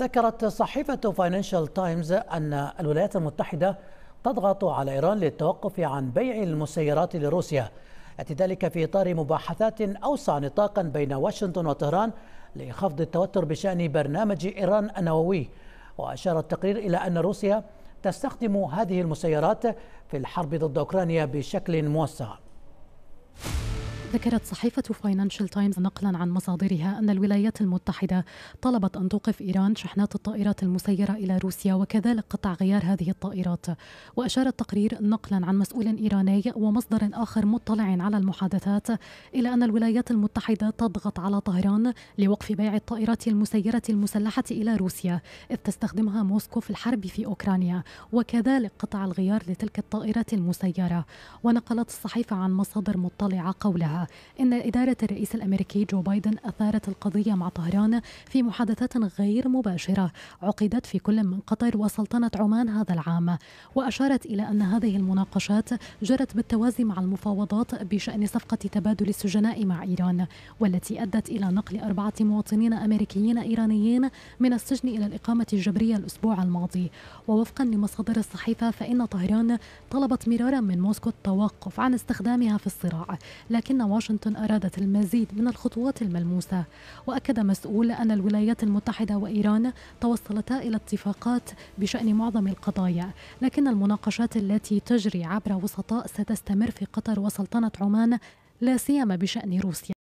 ذكرت صحيفة فاينانشال تايمز أن الولايات المتحدة تضغط على إيران للتوقف عن بيع المسيرات لروسيا يأتي ذلك في إطار مباحثات أوسع نطاقا بين واشنطن وطهران لخفض التوتر بشأن برنامج إيران النووي وأشار التقرير إلى أن روسيا تستخدم هذه المسيرات في الحرب ضد أوكرانيا بشكل موسع ذكرت صحيفة فاينانشال تايمز نقلا عن مصادرها أن الولايات المتحدة طلبت أن توقف إيران شحنات الطائرات المسيرة إلى روسيا وكذلك قطع غيار هذه الطائرات وأشار التقرير نقلا عن مسؤول إيراني ومصدر آخر مطلع على المحادثات إلى أن الولايات المتحدة تضغط على طهران لوقف بيع الطائرات المسيرة المسلحة إلى روسيا إذ تستخدمها موسكو في الحرب في أوكرانيا وكذلك قطع الغيار لتلك الطائرات المسيرة ونقلت الصحيفة عن مصادر مطلعة قولها إن إدارة الرئيس الأمريكي جو بايدن أثارت القضية مع طهران في محادثات غير مباشرة عقدت في كل من قطر وسلطنة عمان هذا العام وأشارت إلى أن هذه المناقشات جرت بالتوازي مع المفاوضات بشأن صفقة تبادل السجناء مع إيران والتي أدت إلى نقل أربعة مواطنين أمريكيين إيرانيين من السجن إلى الإقامة الجبرية الأسبوع الماضي ووفقا لمصادر الصحيفة فإن طهران طلبت مرارا من موسكو التوقف عن استخدامها في الصراع لكن واشنطن أرادت المزيد من الخطوات الملموسة وأكد مسؤول أن الولايات المتحدة وإيران توصلتا إلى اتفاقات بشأن معظم القضايا لكن المناقشات التي تجري عبر وسطاء ستستمر في قطر وسلطنة عمان لا سيما بشأن روسيا